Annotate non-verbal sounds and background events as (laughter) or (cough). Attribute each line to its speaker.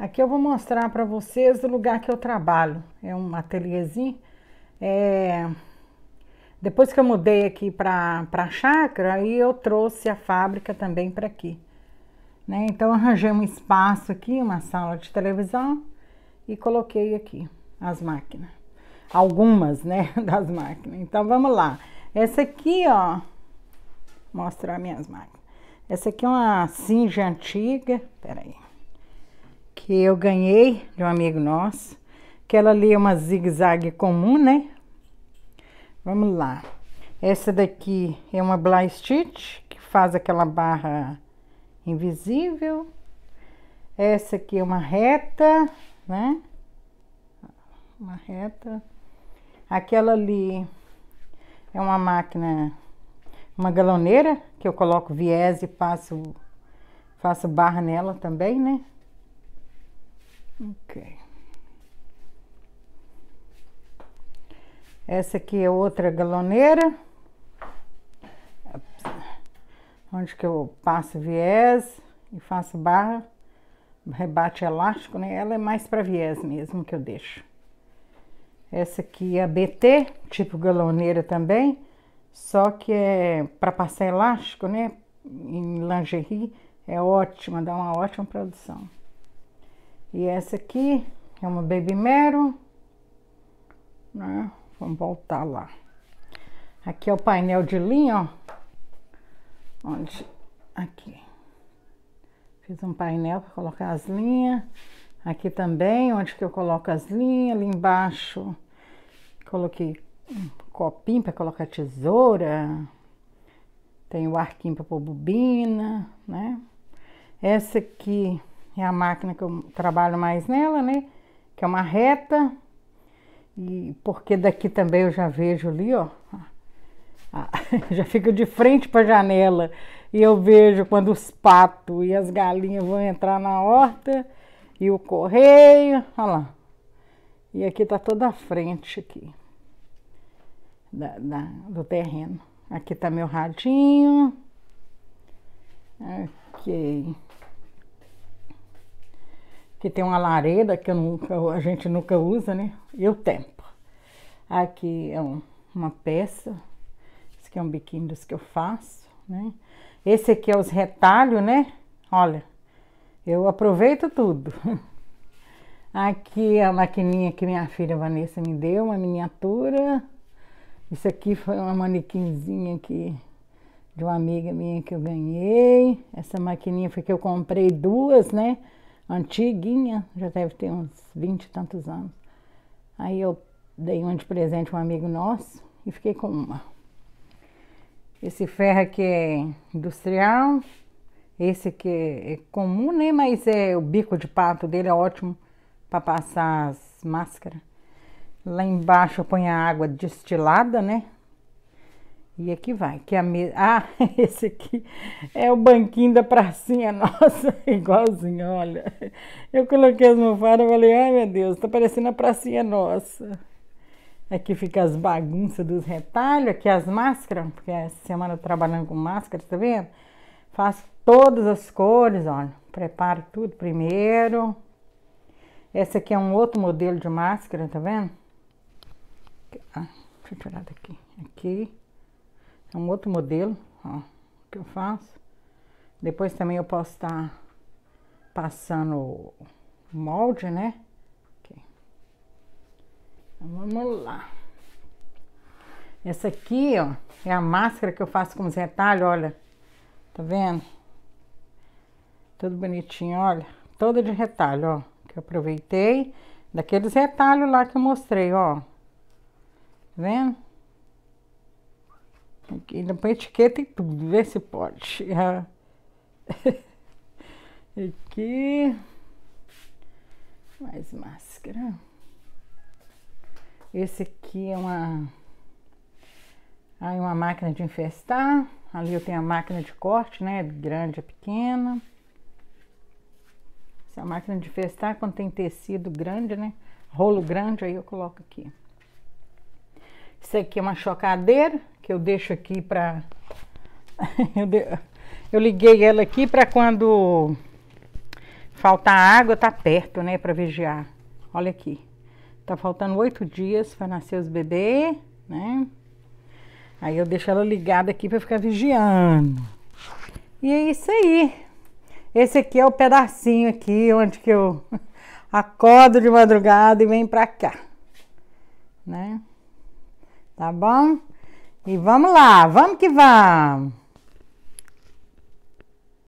Speaker 1: Aqui eu vou mostrar para vocês o lugar que eu trabalho. É um ateliêzinho. É... Depois que eu mudei aqui para a chácara, aí eu trouxe a fábrica também para aqui. Né? Então arranjei um espaço aqui, uma sala de televisão e coloquei aqui as máquinas. Algumas, né, (laughs) das máquinas. Então vamos lá. Essa aqui, ó, mostrar minhas máquinas. Essa aqui é uma Singe antiga, peraí. aí que eu ganhei de um amigo nosso, que ela lia uma zigue-zague comum, né? Vamos lá. Essa daqui é uma blind stitch, que faz aquela barra invisível. Essa aqui é uma reta, né? Uma reta. Aquela ali é uma máquina, uma galoneira, que eu coloco viés e faço faço barra nela também, né? Ok. Essa aqui é outra galoneira. Onde que eu passo viés e faço barra, rebate elástico, né? Ela é mais para viés mesmo que eu deixo. Essa aqui é a BT, tipo galoneira também, só que é para passar elástico, né? Em lingerie, é ótima, dá uma ótima produção. E essa aqui é uma Baby Mero, né? Vamos voltar lá. Aqui é o painel de linha, ó. Onde? Aqui. Fiz um painel para colocar as linhas. Aqui também, onde que eu coloco as linhas. Ali embaixo, coloquei um copinho para colocar tesoura. Tem o arquinho para pôr bobina, né? Essa aqui é a máquina que eu trabalho mais nela, né? Que é uma reta. E porque daqui também eu já vejo ali, ó. Ah, (laughs) já fico de frente para a janela e eu vejo quando os patos e as galinhas vão entrar na horta e o correio, olha lá. E aqui tá toda a frente aqui da, da, do terreno. Aqui tá meu radinho. Ok que tem uma lareira que nunca, a gente nunca usa, né? E o tempo. Aqui é um, uma peça, esse aqui é um biquinho dos que eu faço, né? Esse aqui é os retalhos, né? Olha, eu aproveito tudo. (laughs) Aqui é a maquininha que minha filha Vanessa me deu, uma miniatura. Isso aqui foi uma manequinzinha aqui de uma amiga minha que eu ganhei. Essa maquininha foi que eu comprei duas, né? antiguinha, já deve ter uns vinte e tantos anos. Aí eu dei um de presente a um amigo nosso e fiquei com uma. Esse ferro aqui é industrial, esse aqui é, é comum, né? Mas é o bico de pato dele é ótimo para passar as máscaras. Lá embaixo eu ponho a água destilada, né? E aqui vai, que a mesa. Ah, (laughs) esse aqui é o banquinho da pracinha (laughs) nossa, igualzinho, olha. Eu coloquei as almofadas e falei, ai meu Deus, tá parecendo a pracinha nossa. Aqui fica as bagunças dos retalhos, aqui as máscaras, porque essa semana eu trabalhando com máscara, tá vendo? Faço todas as cores, olha. Preparo tudo primeiro. Essa aqui é um outro modelo de máscara, tá vendo? Ah, deixa eu tirar daqui. Aqui. É um outro modelo, ó, que eu faço. Depois também eu posso estar tá passando molde, né? Okay. Então, vamos lá. Essa aqui, ó, é a máscara que eu faço com os retalhos, olha. Tá vendo? Tudo bonitinho, olha. Toda de retalho, ó. Que eu aproveitei daqueles retalhos lá que eu mostrei, ó. Tá vendo? Ainda põe etiqueta e tudo, vê se pode. (laughs) Aqui. Mais máscara. Esse aqui é uma. Aí uma máquina de infestar. Ali eu tenho a máquina de corte, né? Grande a pequena. Essa é máquina de infestar, quando tem tecido grande, né? Rolo grande, aí eu coloco aqui. Isso aqui é uma chocadeira que eu deixo aqui para (laughs) eu liguei ela aqui para quando faltar água, tá perto, né, para vigiar. Olha aqui. Tá faltando oito dias para nascer os bebês, né? Aí eu deixo ela ligada aqui para ficar vigiando. E é isso aí. Esse aqui é o pedacinho aqui onde que eu (laughs) acordo de madrugada e venho para cá, né? tá bom? E vamos lá, vamos que vamos!